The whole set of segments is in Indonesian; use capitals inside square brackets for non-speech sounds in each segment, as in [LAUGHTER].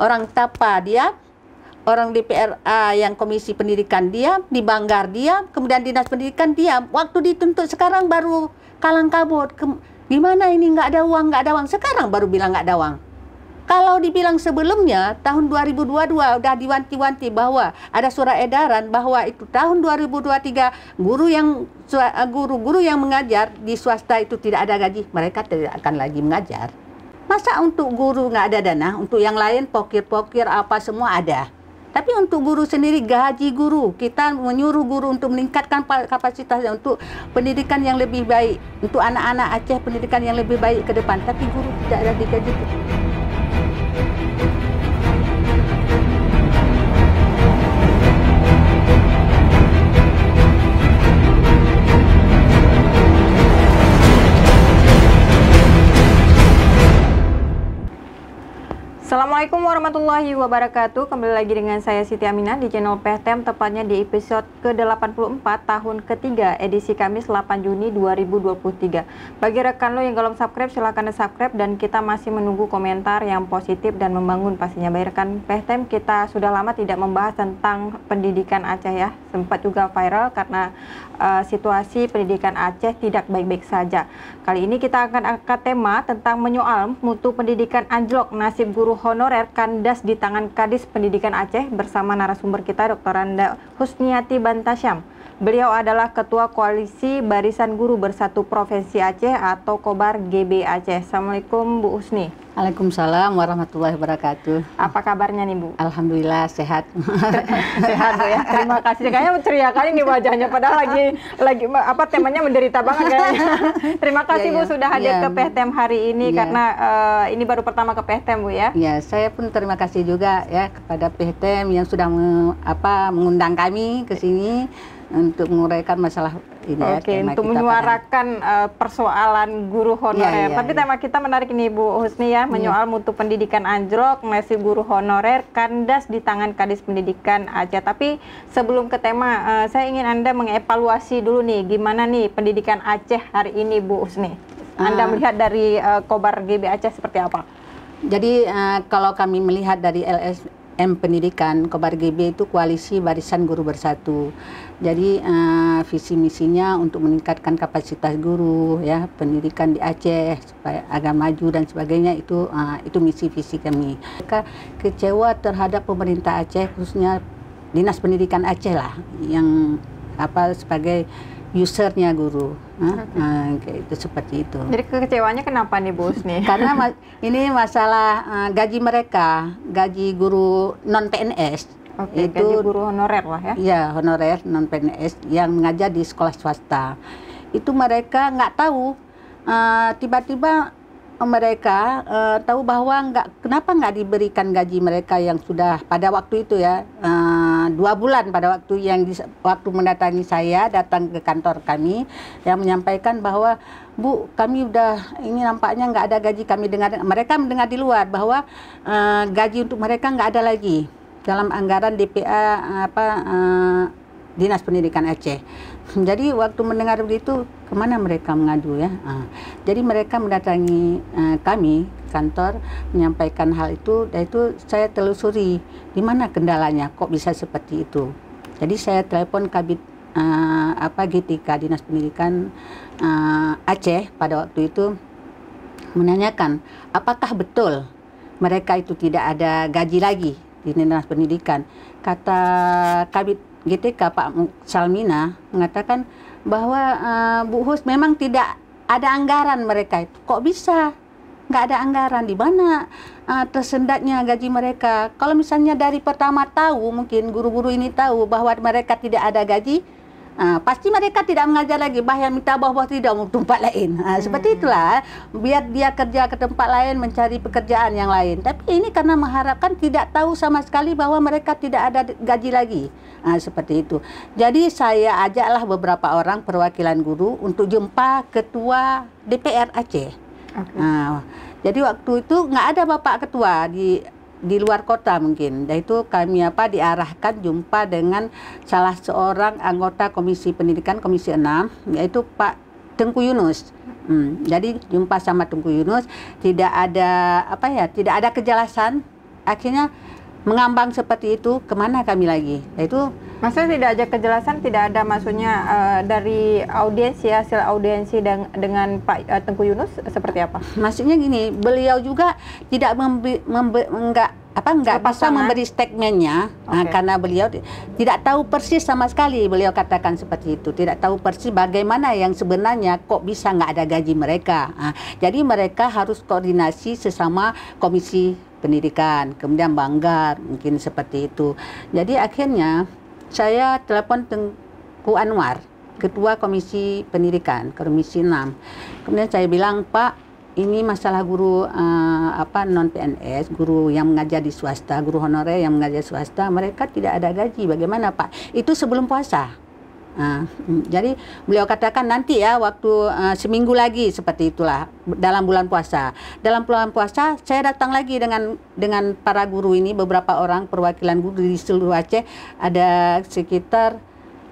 orang Tapa dia, orang DPRA yang Komisi Pendidikan dia, di Banggar dia, kemudian Dinas Pendidikan dia. Waktu dituntut sekarang baru kalang kabut. Gimana ini nggak ada uang, nggak ada uang. Sekarang baru bilang nggak ada uang. Kalau dibilang sebelumnya, tahun 2022 udah diwanti-wanti bahwa ada surat edaran bahwa itu tahun 2023 guru yang guru-guru yang mengajar di swasta itu tidak ada gaji, mereka tidak akan lagi mengajar. Masa untuk guru nggak ada dana? Untuk yang lain pokir-pokir apa semua ada. Tapi untuk guru sendiri gaji guru, kita menyuruh guru untuk meningkatkan kapasitasnya untuk pendidikan yang lebih baik, untuk anak-anak Aceh pendidikan yang lebih baik ke depan. Tapi guru tidak ada digaji. warahmatullahi wabarakatuh. Kembali lagi dengan saya Siti Aminah di channel PTM tepatnya di episode ke-84 tahun ketiga edisi Kamis 8 Juni 2023. Bagi rekan lo yang belum subscribe silahkan subscribe dan kita masih menunggu komentar yang positif dan membangun pastinya. Bagi rekan PTM kita sudah lama tidak membahas tentang pendidikan Aceh ya. Sempat juga viral karena uh, situasi pendidikan Aceh tidak baik-baik saja. Kali ini kita akan angkat tema tentang menyoal mutu pendidikan anjlok nasib guru honorer kandas di tangan Kadis Pendidikan Aceh bersama narasumber kita Dr. Randa Husniati Bantasyam. Beliau adalah Ketua Koalisi Barisan Guru Bersatu Provinsi Aceh atau Kobar GB Aceh. Assalamualaikum Bu Usni. Waalaikumsalam warahmatullahi wabarakatuh. Apa kabarnya nih Bu? Alhamdulillah sehat. [LAUGHS] sehat Bu ya. Terima kasih. Kayaknya ceria kali nih wajahnya padahal lagi lagi apa temanya menderita banget kayaknya. [LAUGHS] Terima kasih ya, ya. Bu iya. sudah hadir ya. ke PTM hari ini ya. karena uh, ini baru pertama ke PTM Bu ya. Ya, saya pun terima kasih juga ya kepada PTM yang sudah me, apa mengundang kami ke sini untuk menguraikan masalah ini ya, Oke, ya, tema untuk kita menyuarakan uh, persoalan guru honorer. Ya, ya, Tapi ya. tema kita menarik nih Bu Husni ya, iya. menyoal mutu pendidikan anjlok, masih guru honorer kandas di tangan Kadis Pendidikan Aceh. Tapi sebelum ke tema, eh, saya ingin Anda mengevaluasi dulu nih gimana nih pendidikan Aceh hari ini Bu Husni. Anda uh, melihat dari uh, Kobar GB Aceh seperti apa? Jadi uh, kalau kami melihat dari LS M Pendidikan Kobar GB itu koalisi Barisan Guru Bersatu. Jadi uh, visi misinya untuk meningkatkan kapasitas guru ya pendidikan di Aceh supaya agak maju dan sebagainya itu uh, itu misi visi kami. Mereka kecewa terhadap pemerintah Aceh khususnya Dinas Pendidikan Aceh lah yang apa sebagai usernya guru. Nah, okay. nah, itu seperti itu. Jadi kekecewanya kenapa nih bos nih? [LAUGHS] Karena mas [LAUGHS] ini masalah uh, gaji mereka, gaji guru non PNS. Okay, itu gaji guru honorer lah ya? Iya honorer non PNS yang mengajar di sekolah swasta. Itu mereka nggak tahu eh, tiba-tiba uh, mereka uh, tahu bahwa nggak kenapa nggak diberikan gaji mereka yang sudah pada waktu itu ya uh, dua bulan pada waktu yang di, waktu mendatangi saya datang ke kantor kami yang menyampaikan bahwa Bu kami udah ini nampaknya nggak ada gaji kami dengar mereka mendengar di luar bahwa uh, gaji untuk mereka nggak ada lagi dalam anggaran DPA apa uh, Dinas Pendidikan Aceh. Jadi waktu mendengar begitu, kemana mereka mengadu ya? Nah, jadi mereka mendatangi uh, kami kantor menyampaikan hal itu, dan itu saya telusuri di mana kendalanya, kok bisa seperti itu. Jadi saya telepon kabit uh, apa GTK Dinas Pendidikan uh, Aceh pada waktu itu menanyakan apakah betul mereka itu tidak ada gaji lagi di dinas pendidikan. Kata kabit GTK Pak Salmina mengatakan bahwa uh, Bu Hus memang tidak ada anggaran mereka itu. Kok bisa? Nggak ada anggaran di mana uh, tersendatnya gaji mereka. Kalau misalnya dari pertama tahu, mungkin guru-guru ini tahu bahwa mereka tidak ada gaji, Ha, pasti mereka tidak mengajar lagi bah yang minta bah bah tidak mau tempat lain. Ha, hmm. Seperti itulah eh. biar dia kerja ke tempat lain mencari pekerjaan yang lain. Tapi ini karena mengharapkan tidak tahu sama sekali bahwa mereka tidak ada gaji lagi. Ha, seperti itu. Jadi saya ajaklah beberapa orang perwakilan guru untuk jumpa ketua DPR Aceh. Okay. Ha, jadi waktu itu nggak ada bapak ketua di di luar kota mungkin. Dan nah, itu kami apa diarahkan jumpa dengan salah seorang anggota Komisi Pendidikan Komisi 6 yaitu Pak Tengku Yunus. Hmm, jadi jumpa sama Tengku Yunus tidak ada apa ya, tidak ada kejelasan. Akhirnya mengambang seperti itu, kemana kami lagi? Nah, itu masa tidak ada kejelasan, tidak ada maksudnya uh, dari audiensi ya, hasil audiensi dengan, dengan Pak uh, Tengku Yunus seperti apa? Maksudnya gini, beliau juga tidak memberi, enggak apa enggak pasang bisa memberi statementnya okay. nah, karena beliau tidak tahu persis sama sekali beliau katakan seperti itu tidak tahu persis bagaimana yang sebenarnya kok bisa nggak ada gaji mereka nah, jadi mereka harus koordinasi sesama komisi pendidikan, kemudian banggar, mungkin seperti itu. Jadi akhirnya saya telepon Tengku Anwar, Ketua Komisi Pendidikan, Komisi 6. Kemudian saya bilang, Pak, ini masalah guru uh, apa non PNS, guru yang mengajar di swasta, guru honorer yang mengajar swasta, mereka tidak ada gaji. Bagaimana Pak? Itu sebelum puasa. Ah, hmm. jadi beliau katakan nanti ya waktu uh, seminggu lagi seperti itulah dalam bulan puasa. Dalam bulan puasa saya datang lagi dengan dengan para guru ini beberapa orang perwakilan guru di seluruh Aceh ada sekitar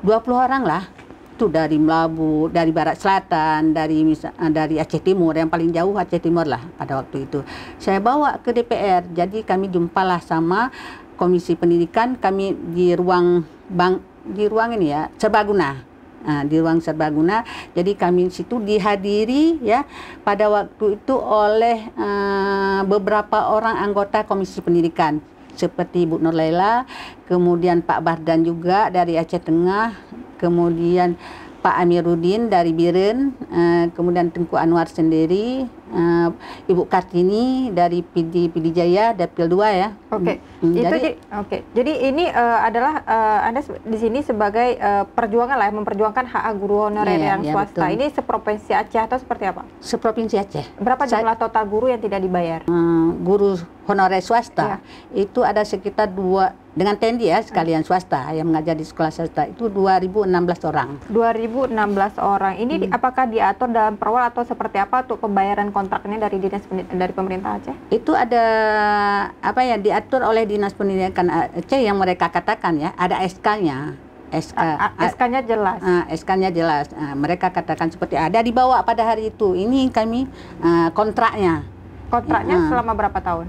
20 orang lah itu dari Melabu, dari Barat Selatan, dari ah, dari Aceh Timur yang paling jauh Aceh Timur lah pada waktu itu. Saya bawa ke DPR, jadi kami jumpalah sama Komisi Pendidikan, kami di ruang bank di ruang ini ya serbaguna. Nah, di ruang serbaguna. Jadi kami situ dihadiri ya pada waktu itu oleh uh, beberapa orang anggota Komisi Pendidikan seperti Bu Nur Laila, kemudian Pak Bardan juga dari Aceh Tengah, kemudian Pak Amiruddin dari Biren, ah, kemudian Tengku Anwar sendiri, ah, Ibu Kartini dari PD Pidijaya, Dapil 2 ya. Oke. Okay. Hmm, itu jadi oke. Okay. Jadi ini uh, adalah uh, Anda di sini sebagai uh, perjuangan lah ya, memperjuangkan hak guru honorer iya, yang iya, swasta. Betul. Ini seprovinsi Aceh atau seperti apa? Seprovinsi Aceh. Berapa Sa jumlah total guru yang tidak dibayar? Hmm, guru honorer swasta iya. itu ada sekitar dua dengan TNI ya sekalian hmm. swasta yang mengajar di sekolah swasta itu 2016 orang. 2016 orang. Ini hmm. apakah diatur dalam perwal atau seperti apa untuk pembayaran kontraknya dari dinas dari pemerintah Aceh? Itu ada apa ya diatur oleh Dinas Pendidikan Aceh yang mereka katakan ya, ada SK-nya. SK, SK-nya jelas. Uh, eh, SK-nya jelas. Uh, mereka katakan seperti ada dibawa pada hari itu. Ini kami uh, kontraknya. Kontraknya uh, selama berapa tahun?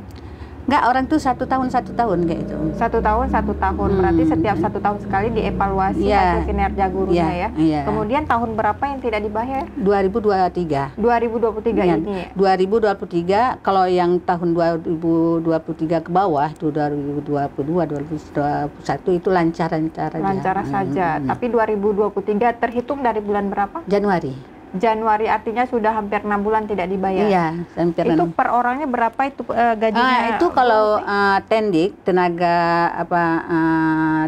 Enggak, orang tuh satu tahun satu tahun kayak itu. Satu tahun satu tahun hmm. berarti setiap satu tahun sekali dievaluasi yeah. hasil kinerja gurunya yeah. ya. Yeah. Kemudian tahun berapa yang tidak dibayar? 2023. 2023 iya. ya. ini. puluh 2023 kalau yang tahun 2023 ke bawah itu 2022 2021 itu lancar-lancar Lancar saja. Hmm. hmm, hmm. Tapi 2023 terhitung dari bulan berapa? Januari. Januari artinya sudah hampir enam bulan tidak dibayar. Iya, hampir Itu 6. per orangnya berapa itu uh, gajinya? Uh, itu kalau uh, tendik tenaga apa uh,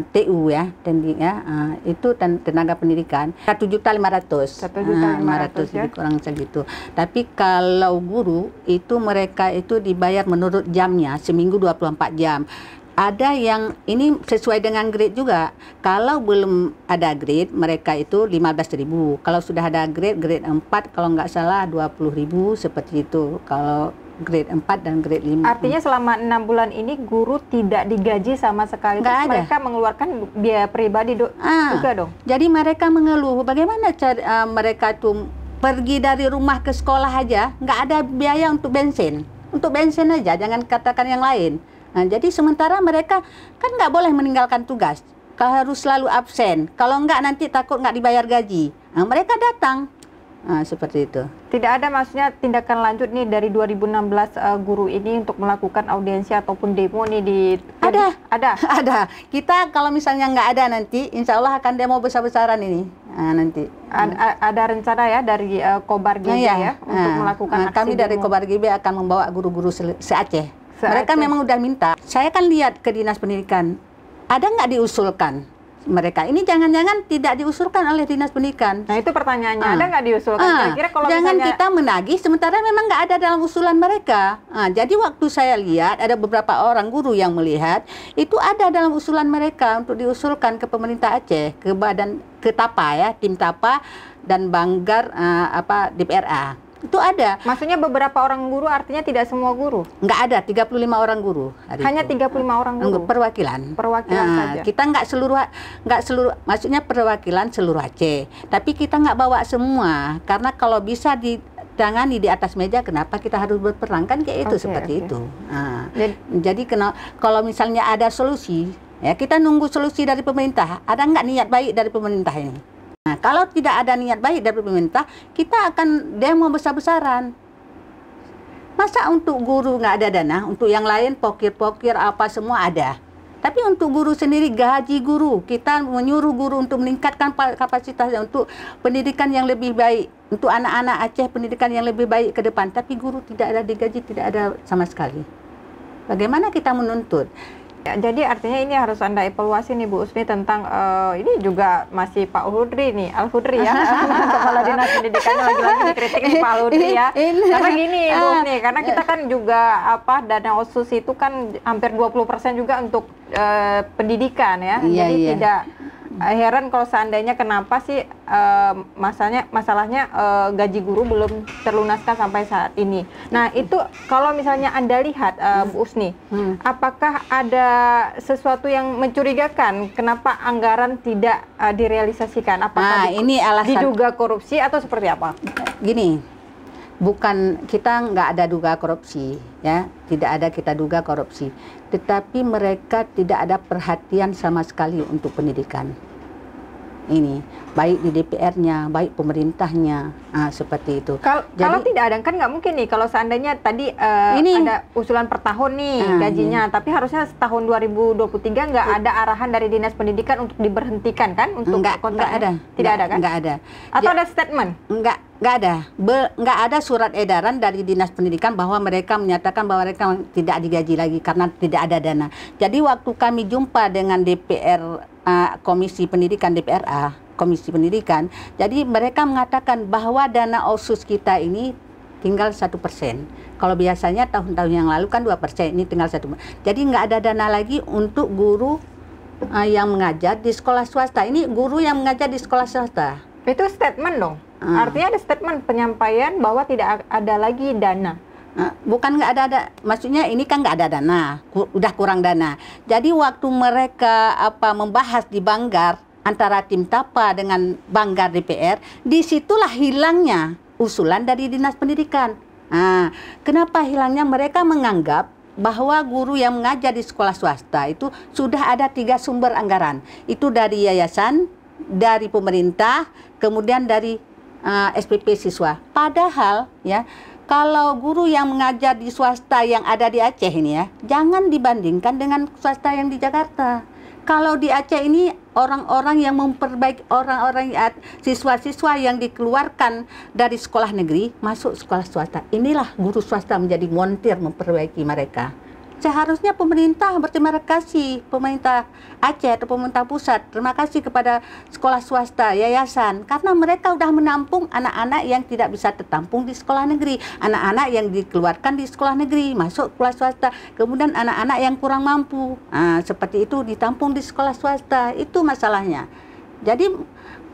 eh, TU ya, tendik ya, uh, itu ten tenaga pendidikan satu juta lima ratus. Satu juta ah, lima ratus ya. Kurang segitu. Tapi kalau guru itu mereka itu dibayar menurut jamnya seminggu 24 jam ada yang ini sesuai dengan grade juga. Kalau belum ada grade, mereka itu 15.000. Kalau sudah ada grade, grade 4 kalau nggak salah 20.000 seperti itu. Kalau grade 4 dan grade 5. Artinya selama 6 bulan ini guru tidak digaji sama sekali. Nggak ada. Mereka mengeluarkan biaya pribadi do ah, juga dong. Jadi mereka mengeluh. Bagaimana cara uh, mereka tuh pergi dari rumah ke sekolah aja nggak ada biaya untuk bensin. Untuk bensin aja, jangan katakan yang lain Nah, jadi sementara mereka kan nggak boleh meninggalkan tugas. Kalau harus selalu absen. Kalau nggak nanti takut nggak dibayar gaji. Nah, mereka datang. Nah, seperti itu. Tidak ada maksudnya tindakan lanjut nih dari 2016 uh, eh, guru ini untuk melakukan audiensi ataupun demo nih di ada ada [LAUGHS] ada kita kalau misalnya nggak ada nanti insya Allah akan demo besar-besaran ini nah, nanti ada, hmm. ada rencana ya dari uh, Kobar GB nah, ya, ya untuk nah, melakukan nah, aksi kami demo. dari Kobar GB akan membawa guru-guru se, se Aceh saat mereka itu. memang udah minta. Saya kan lihat ke dinas pendidikan, ada nggak diusulkan mereka? Ini jangan-jangan tidak diusulkan oleh dinas pendidikan. Nah itu pertanyaannya, uh. ada nggak diusulkan? Uh. Kira-kira kalau jangan misalnya... kita menagih, sementara memang nggak ada dalam usulan mereka. Uh, jadi waktu saya lihat, ada beberapa orang guru yang melihat itu ada dalam usulan mereka untuk diusulkan ke pemerintah Aceh, ke badan ke Tapa ya, tim Tapa dan Banggar uh, apa DPRA itu ada. Maksudnya beberapa orang guru artinya tidak semua guru? Enggak ada, 35 orang guru. Hari Hanya itu. 35 orang guru? Perwakilan. Perwakilan nah, saja. Kita enggak seluruh, enggak seluruh, maksudnya perwakilan seluruh Aceh. Tapi kita enggak bawa semua, karena kalau bisa di ditangani di atas meja kenapa kita harus berperang kan kayak itu okay, seperti okay. itu nah, jadi, jadi kena, kalau misalnya ada solusi ya kita nunggu solusi dari pemerintah ada nggak niat baik dari pemerintah ini Nah, kalau tidak ada niat baik dari pemerintah, kita akan demo besar-besaran. Masa untuk guru nggak ada dana, untuk yang lain pokir-pokir apa semua ada. Tapi untuk guru sendiri gaji guru, kita menyuruh guru untuk meningkatkan kapasitasnya untuk pendidikan yang lebih baik, untuk anak-anak Aceh pendidikan yang lebih baik ke depan. Tapi guru tidak ada digaji, tidak ada sama sekali. Bagaimana kita menuntut? Ya, jadi artinya ini harus anda evaluasi nih Bu Usmi tentang uh, ini juga masih Pak Hudri nih Al Hudri ya [LAUGHS] kepala dinas pendidikan lagi-lagi dikritik nih Pak Hudri ya [LAUGHS] karena gini Bu ah. Usmi, karena kita kan juga apa dana osus itu kan hampir 20% juga untuk uh, pendidikan ya iya, jadi iya. tidak Eh, heran kalau seandainya kenapa sih uh, masalahnya masalahnya uh, gaji guru belum terlunaskan sampai saat ini. Nah itu kalau misalnya anda lihat uh, Bu hmm. Usni, hmm. apakah ada sesuatu yang mencurigakan? Kenapa anggaran tidak uh, direalisasikan? Apakah nah, ini alasan diduga korupsi atau seperti apa? Gini bukan kita nggak ada duga korupsi ya tidak ada kita duga korupsi tetapi mereka tidak ada perhatian sama sekali untuk pendidikan ini baik di DPR-nya baik pemerintahnya nah, seperti itu Kal Jadi, kalau tidak ada kan nggak mungkin nih kalau seandainya tadi uh, ini, ada usulan per tahun nih nah, gajinya ini. tapi harusnya setahun 2023 nggak ada arahan dari dinas pendidikan untuk diberhentikan kan untuk enggak, enggak ada tidak enggak, ada kan enggak ada atau ja ada statement enggak nggak ada Be, nggak ada surat edaran dari dinas pendidikan bahwa mereka menyatakan bahwa mereka tidak digaji lagi karena tidak ada dana jadi waktu kami jumpa dengan DPR uh, Komisi Pendidikan DPRA Komisi Pendidikan jadi mereka mengatakan bahwa dana osus kita ini tinggal satu persen. Kalau biasanya tahun-tahun yang lalu kan dua persen, ini tinggal satu. Jadi nggak ada dana lagi untuk guru uh, yang mengajar di sekolah swasta. Ini guru yang mengajar di sekolah swasta itu statement dong. Hmm. Artinya ada statement penyampaian bahwa tidak ada lagi dana. Ah, bukan nggak ada, ada, maksudnya ini kan nggak ada dana, ku, udah kurang dana. Jadi waktu mereka apa membahas di Banggar antara tim Tapa dengan Banggar DPR, disitulah hilangnya usulan dari dinas pendidikan. Nah, kenapa hilangnya? Mereka menganggap bahwa guru yang mengajar di sekolah swasta itu sudah ada tiga sumber anggaran. Itu dari yayasan, dari pemerintah, kemudian dari uh, eh, SPP siswa. Padahal ya kalau guru yang mengajar di swasta yang ada di Aceh ini ya, jangan dibandingkan dengan swasta yang di Jakarta. Kalau di Aceh ini orang-orang yang memperbaiki orang-orang siswa-siswa yang dikeluarkan dari sekolah negeri masuk sekolah swasta. Inilah guru swasta menjadi montir memperbaiki mereka seharusnya pemerintah berterima kasih pemerintah Aceh atau pemerintah pusat terima kasih kepada sekolah swasta yayasan karena mereka sudah menampung anak-anak yang tidak bisa tertampung di sekolah negeri anak-anak yang dikeluarkan di sekolah negeri masuk sekolah swasta kemudian anak-anak yang kurang mampu nah, seperti itu ditampung di sekolah swasta itu masalahnya jadi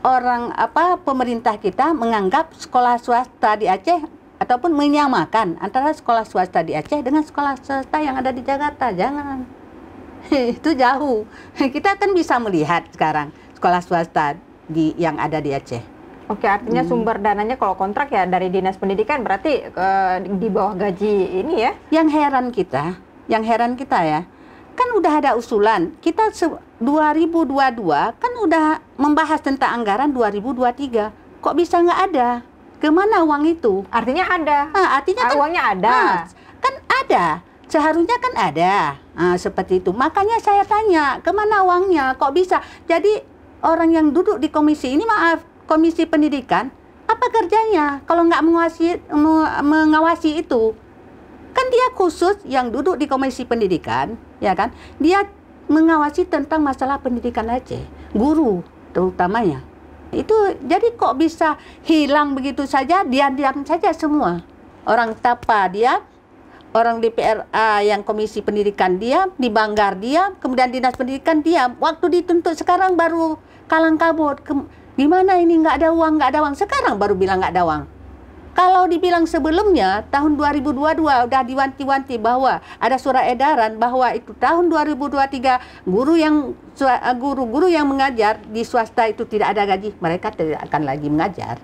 orang apa pemerintah kita menganggap sekolah swasta di Aceh ataupun menyamakan antara sekolah swasta di Aceh dengan sekolah swasta yang ada di Jakarta. Jangan. [LAUGHS] Itu jauh. [LAUGHS] Kita kan bisa melihat sekarang sekolah swasta di yang ada di Aceh. Oke, artinya hmm. sumber dananya kalau kontrak ya dari Dinas Pendidikan berarti eh, di bawah gaji ini ya. Yang heran kita, yang heran kita ya. Kan udah ada usulan. Kita 2022 kan udah membahas tentang anggaran 2023. Kok bisa nggak ada? Kemana uang itu? Artinya ada. Nah, artinya ah, kan, uangnya ada. Nah, kan ada. Seharusnya kan ada. Nah, seperti itu. Makanya saya tanya, kemana uangnya? Kok bisa? Jadi orang yang duduk di komisi ini, maaf, komisi pendidikan, apa kerjanya kalau nggak mengawasi, mengawasi itu? Kan dia khusus yang duduk di komisi pendidikan, ya kan? Dia mengawasi tentang masalah pendidikan Aceh, guru terutamanya. Itu jadi kok bisa hilang begitu saja, diam-diam saja semua. Orang Tapa dia, orang DPRA yang Komisi Pendidikan diam, di Banggar diam, kemudian Dinas Pendidikan diam. Waktu dituntut sekarang baru kalang kabut. gimana ini nggak ada uang, nggak ada uang. Sekarang baru bilang nggak ada uang. Kalau dibilang sebelumnya tahun 2022 udah diwanti-wanti bahwa ada surat edaran bahwa itu tahun 2023 guru yang guru-guru yang mengajar di swasta itu tidak ada gaji, mereka tidak akan lagi mengajar.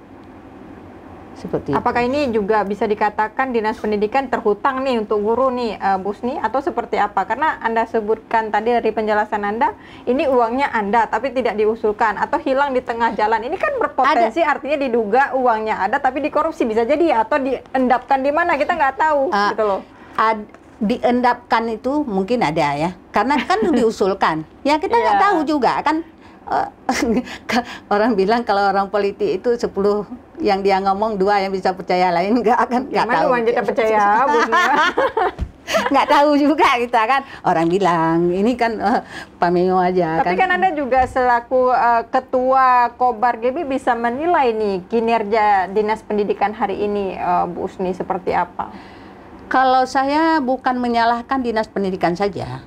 Seperti Apakah itu. ini juga bisa dikatakan dinas pendidikan terhutang nih untuk guru nih uh, eh, Busni atau seperti apa? Karena Anda sebutkan tadi dari penjelasan Anda, ini uangnya Anda tapi tidak diusulkan atau hilang di tengah jalan. Ini kan berpotensi ada. artinya diduga uangnya ada tapi dikorupsi bisa jadi ya, atau diendapkan di mana kita nggak tahu uh, gitu loh. Ad, diendapkan itu mungkin ada ya. Karena kan [LAUGHS] diusulkan. Ya kita nggak yeah. tahu juga kan eh, [LAUGHS] orang bilang kalau orang politik itu 10 yang dia ngomong dua yang bisa percaya lain nggak akan nggak tahu. Mana kita percaya, [LAUGHS] nggak tahu juga kita kan orang bilang ini kan uh, pameo aja tapi kan, kan anda juga selaku uh, ketua kobar GB bisa menilai nih kinerja dinas pendidikan hari ini uh, Bu Usni seperti apa kalau saya bukan menyalahkan dinas pendidikan saja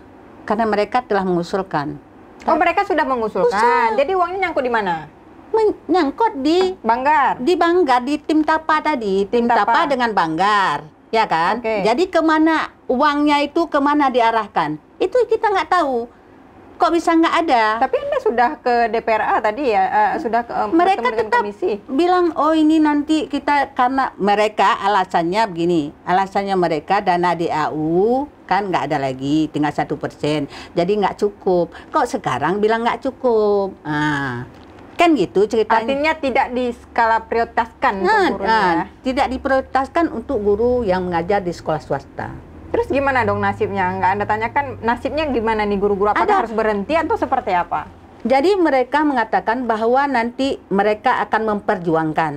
karena mereka telah mengusulkan oh mereka sudah mengusulkan Usul. jadi uangnya nyangkut di mana menyangkut di Banggar. Di Banggar di tim Tapa tadi, tim, tim Tapa. dengan Banggar, ya kan? Okay. Jadi kemana uangnya itu kemana diarahkan? Itu kita nggak tahu. Kok bisa nggak ada? Tapi anda sudah ke DPRA tadi ya, uh, sudah ke um, mereka tetap komisi. bilang oh ini nanti kita karena mereka alasannya begini, alasannya mereka dana DAU kan nggak ada lagi tinggal satu persen jadi nggak cukup kok sekarang bilang nggak cukup ah kan gitu ceritanya artinya tidak di skala prioritaskan nah, untuk gurunya nah, tidak diprioritaskan untuk guru yang mengajar di sekolah swasta terus gimana dong nasibnya Enggak anda tanyakan nasibnya gimana nih guru-guru apakah Ada. harus berhenti atau seperti apa jadi mereka mengatakan bahwa nanti mereka akan memperjuangkan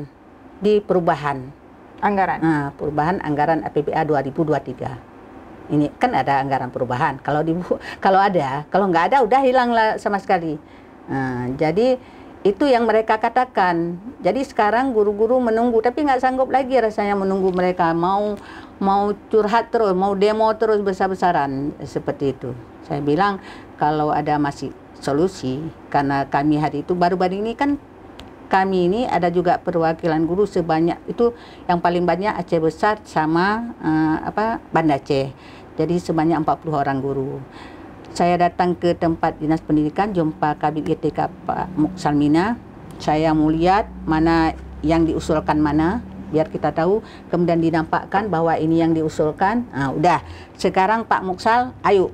di perubahan anggaran nah, perubahan anggaran APBA 2023 ini kan ada anggaran perubahan kalau di [LAUGHS] kalau ada kalau nggak ada udah hilang sama sekali nah, jadi itu yang mereka katakan. Jadi sekarang guru-guru menunggu, tapi nggak sanggup lagi rasanya menunggu mereka mau mau curhat terus, mau demo terus besar-besaran seperti itu. Saya bilang kalau ada masih solusi, karena kami hari itu baru-baru ini kan kami ini ada juga perwakilan guru sebanyak itu yang paling banyak Aceh Besar sama uh, apa Banda Aceh. Jadi sebanyak 40 orang guru saya datang ke tempat dinas pendidikan jumpa Kabit ITK Pak Muksalmina saya mau lihat mana yang diusulkan mana biar kita tahu kemudian dinampakkan bahwa ini yang diusulkan nah, udah sekarang Pak Muksal ayo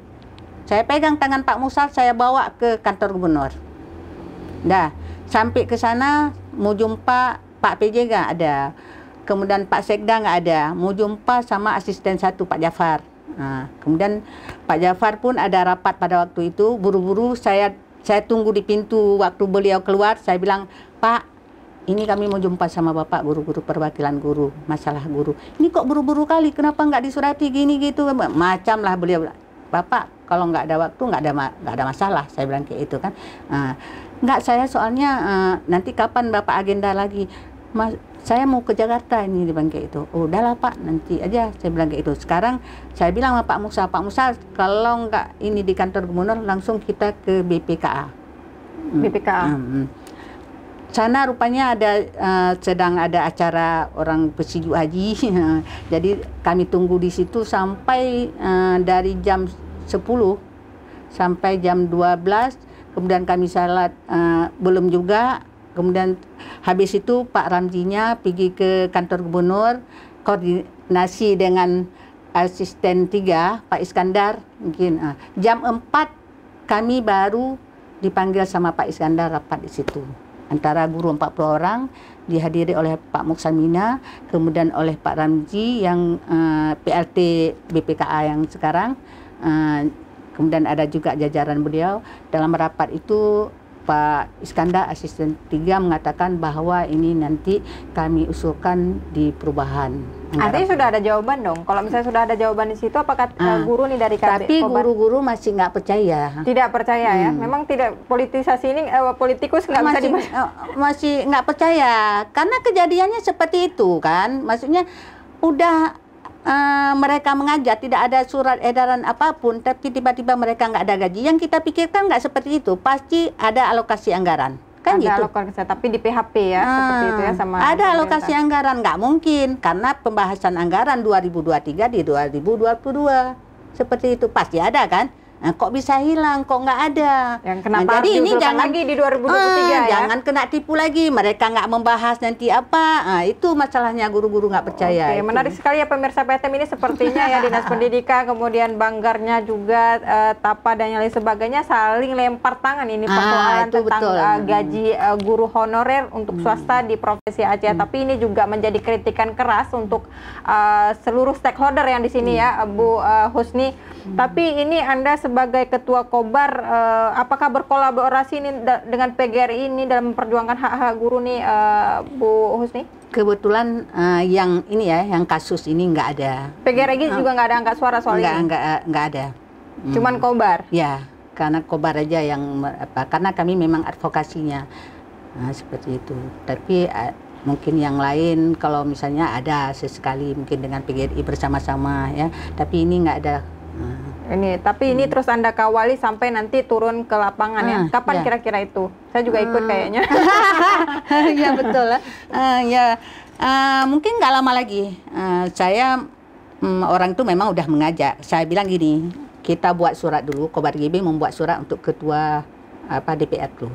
saya pegang tangan Pak Muksal saya bawa ke kantor gubernur dah sampai ke sana mau jumpa Pak PJ nggak ada kemudian Pak Sekda nggak ada mau jumpa sama asisten satu Pak Jafar Nah, kemudian Pak Jafar pun ada rapat pada waktu itu. Buru-buru saya saya tunggu di pintu waktu beliau keluar. Saya bilang, Pak, ini kami mau jumpa sama bapak guru-guru perwakilan guru masalah guru ini kok buru-buru kali kenapa nggak disurati gini gitu macam lah beliau bapak kalau nggak ada waktu nggak ada nggak ada masalah saya bilang kayak itu kan nah, nggak saya soalnya uh, nanti kapan bapak agenda lagi Mas, saya mau ke Jakarta ini di bangke itu oh udahlah Pak nanti aja saya bilang kayak itu sekarang saya bilang sama Pak Musa Pak Musa kalau nggak ini di kantor gubernur langsung kita ke BPKA hmm. BPKA hmm, hmm. sana rupanya ada uh, sedang ada acara orang pesiju haji [LAUGHS] jadi kami tunggu di situ sampai uh, dari jam 10 sampai jam 12 kemudian kami salat uh, belum juga Kemudian habis itu Pak Ramjinya pergi ke kantor gubernur koordinasi dengan asisten tiga Pak Iskandar mungkin uh, jam 4 kami baru dipanggil sama Pak Iskandar rapat di situ antara guru 40 orang dihadiri oleh Pak Muksamina kemudian oleh Pak Ramji yang uh, ah, PLT BPKA yang sekarang uh, kemudian ada juga jajaran beliau dalam rapat itu Pak Iskandar asisten 3 mengatakan bahwa ini nanti kami usulkan di perubahan. Artinya sudah ada jawaban dong. Kalau misalnya sudah ada jawaban di situ, apakah uh, guru nih dari KB? Tapi guru-guru masih nggak percaya. Tidak percaya ya? hmm. ya. Memang tidak politisasi ini eh, politikus nggak bisa eh, masih nggak percaya karena kejadiannya seperti itu kan. Maksudnya udah uh, mereka mengajar tidak ada surat edaran apapun tapi tiba-tiba mereka nggak ada gaji yang kita pikirkan nggak seperti itu pasti ada alokasi anggaran kan ada gitu. alokasi tapi di PHP ya hmm, seperti itu ya sama ada alokasi pemerintah. anggaran nggak mungkin karena pembahasan anggaran 2023 di 2022 seperti itu pasti ada kan Nah, kok bisa hilang? Kok nggak ada? Yang kenapa nah, jadi ini jangan lagi di 2023 eh, ah, ya? Jangan kena tipu lagi. Mereka nggak membahas nanti apa. Nah, itu masalahnya guru-guru nggak percaya. Oke, itu. menarik sekali ya pemirsa PTM ini sepertinya ya dinas pendidikan, kemudian banggarnya juga, eh, tapa dan lain sebagainya saling lempar tangan ini ah, persoalan ah, tentang betul. Uh, gaji uh, guru honorer untuk hmm. swasta di provinsi Aceh. Hmm. Tapi ini juga menjadi kritikan keras untuk uh, seluruh stakeholder yang di sini hmm. ya, Bu uh, Husni. Hmm. Tapi ini anda sebagai sebagai ketua Kobar uh, apakah berkolaborasi ini dengan PGRI ini dalam memperjuangkan hak-hak guru nih uh, Bu Husni? Kebetulan uh, yang ini ya yang kasus ini nggak ada. PGRI oh. juga nggak ada angkat suara soal enggak, ini. Nggak nggak ada. Hmm. Cuman Kobar. Ya karena Kobar aja yang apa karena kami memang advokasinya nah, seperti itu. Tapi uh, mungkin yang lain kalau misalnya ada sesekali mungkin dengan PGRI bersama-sama ya tapi ini nggak ada uh, ini tapi hmm. ini terus anda kawali sampai nanti turun ke lapangan ya? ah, ya kapan kira-kira ya. itu saya juga ikut hmm. kayaknya [LAUGHS] ya betul uh, ya uh, mungkin nggak lama lagi uh, saya um, orang itu memang udah mengajak saya bilang gini kita buat surat dulu Kobar GB membuat surat untuk ketua apa DPR dulu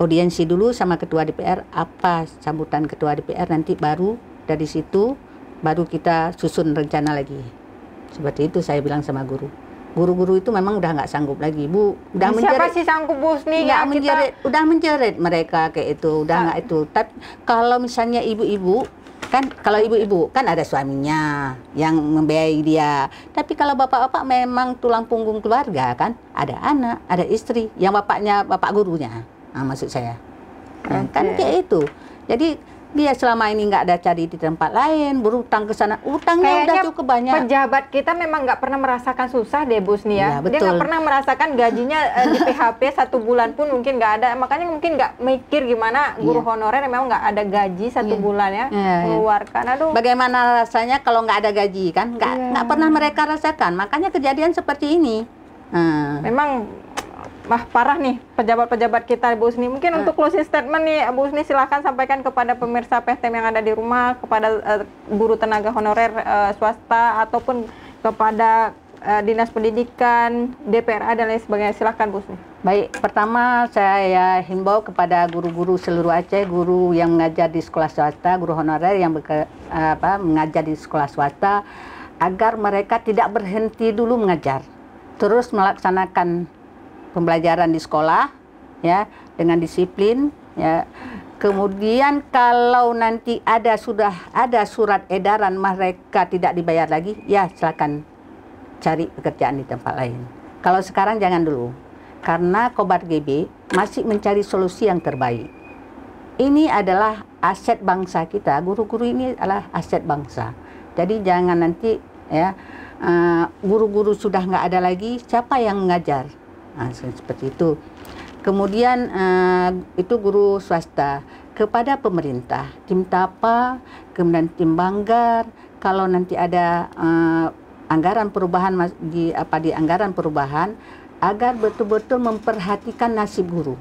audiensi dulu sama ketua DPR apa sambutan ketua DPR nanti baru dari situ baru kita susun rencana lagi seperti itu saya bilang sama guru. Guru-guru itu memang udah nggak sanggup lagi, Bu. Udah siapa menjerit. sih sanggup Bu nih Ya, menjerit, kita... udah menjerit mereka kayak itu, udah nggak ah. itu. Tapi kalau misalnya ibu-ibu kan kalau ibu-ibu kan ada suaminya yang membiayai dia. Tapi kalau bapak-bapak memang tulang punggung keluarga kan, ada anak, ada istri, yang bapaknya bapak gurunya. Nah, maksud saya. Nah, okay. Kan kayak itu. Jadi dia selama ini nggak ada cari di tempat lain, berutang ke sana, utangnya Kayaknya udah cukup banyak. Pejabat kita memang nggak pernah merasakan susah deh bus nih Ya, betul. Iya, dia nggak pernah merasakan gajinya uh, di PHP [LAUGHS] satu bulan pun mungkin nggak ada, makanya mungkin nggak mikir gimana guru ya. honorer memang nggak ada gaji satu ya. bulan ya, ya mengeluarkan. Aduh. Bagaimana rasanya kalau nggak ada gaji kan? Nggak ya. pernah mereka rasakan, makanya kejadian seperti ini. Hmm. Memang mah parah nih pejabat-pejabat kita Bu Usni. Mungkin nah. untuk closing statement nih Bu Usni silahkan sampaikan kepada pemirsa PTM yang ada di rumah, kepada uh, guru tenaga honorer uh, swasta ataupun kepada uh, Dinas Pendidikan, DPRA dan lain sebagainya. Silahkan Bu Usni. Baik, pertama saya himbau kepada guru-guru seluruh Aceh, guru yang mengajar di sekolah swasta, guru honorer yang beke, apa, mengajar di sekolah swasta agar mereka tidak berhenti dulu mengajar, terus melaksanakan pembelajaran di sekolah ya dengan disiplin ya kemudian kalau nanti ada sudah ada surat edaran mereka tidak dibayar lagi ya silakan cari pekerjaan di tempat lain kalau sekarang jangan dulu karena Kobar GB masih mencari solusi yang terbaik ini adalah aset bangsa kita guru-guru ini adalah aset bangsa jadi jangan nanti ya eh, guru-guru uh, sudah nggak ada lagi siapa yang mengajar nah, seperti itu kemudian uh, itu guru swasta kepada pemerintah tim tapa kemudian tim banggar kalau nanti ada uh, anggaran perubahan di apa di anggaran perubahan agar betul-betul memperhatikan nasib guru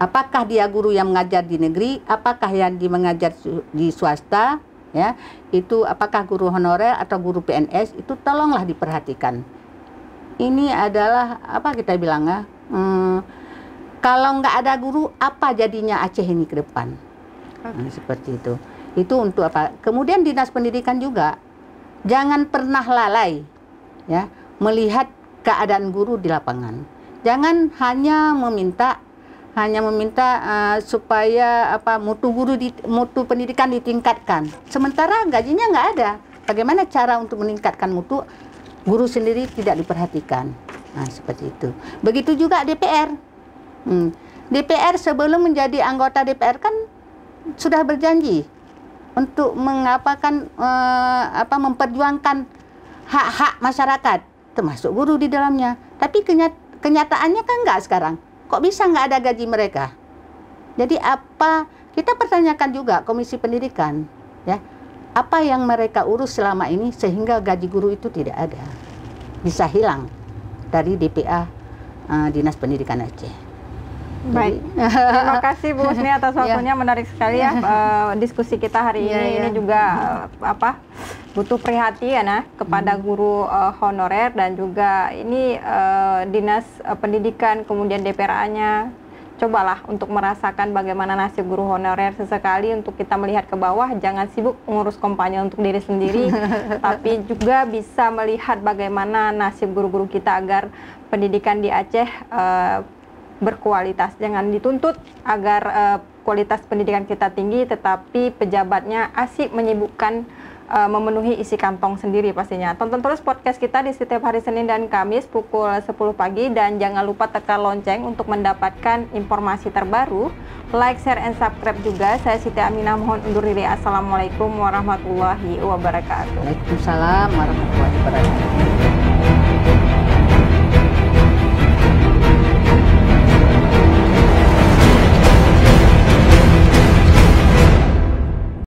apakah dia guru yang mengajar di negeri apakah yang di mengajar di swasta ya itu apakah guru honorer atau guru PNS itu tolonglah diperhatikan ini adalah apa kita bilang ya, Hmm, kalau nggak ada guru, apa jadinya Aceh ini ke depan? Nah, okay. seperti itu. Itu untuk apa? Kemudian dinas pendidikan juga jangan pernah lalai, ya, melihat keadaan guru di lapangan. Jangan hanya meminta hanya meminta uh, supaya apa mutu guru di, mutu pendidikan ditingkatkan. Sementara gajinya nggak ada. Bagaimana cara untuk meningkatkan mutu guru sendiri tidak diperhatikan. Nah, seperti itu. Begitu juga DPR. Hmm. DPR sebelum menjadi anggota DPR kan sudah berjanji untuk mengapakan eh, apa memperjuangkan hak-hak masyarakat termasuk guru di dalamnya. Tapi kenyat kenyataannya kan enggak sekarang. Kok bisa enggak ada gaji mereka? Jadi apa kita pertanyakan juga Komisi Pendidikan ya apa yang mereka urus selama ini sehingga gaji guru itu tidak ada bisa hilang dari DPA uh, eh, Dinas Pendidikan Aceh. Baik, terima kasih Bu Husni atas [LAUGHS] iya. waktunya yeah. menarik sekali ya uh, [LAUGHS] diskusi kita hari yeah, ini. Yeah. Ini iya. juga uh, apa butuh perhatian ya kepada mm. guru uh, honorer dan juga ini uh, dinas uh, pendidikan kemudian DPRA-nya cobalah untuk merasakan bagaimana nasib guru honorer sesekali untuk kita melihat ke bawah jangan sibuk mengurus kompanya untuk diri sendiri [LAUGHS] tapi juga bisa melihat bagaimana nasib guru-guru kita agar pendidikan di Aceh uh, berkualitas jangan dituntut agar uh, kualitas pendidikan kita tinggi tetapi pejabatnya asik menyibukkan uh, memenuhi isi kantong sendiri pastinya. Tonton terus podcast kita di setiap hari Senin dan Kamis pukul 10 pagi dan jangan lupa tekan lonceng untuk mendapatkan informasi terbaru. Like, share, and subscribe juga. Saya Siti Aminah mohon undur diri. Assalamualaikum warahmatullahi wabarakatuh. Waalaikumsalam warahmatullahi wabarakatuh.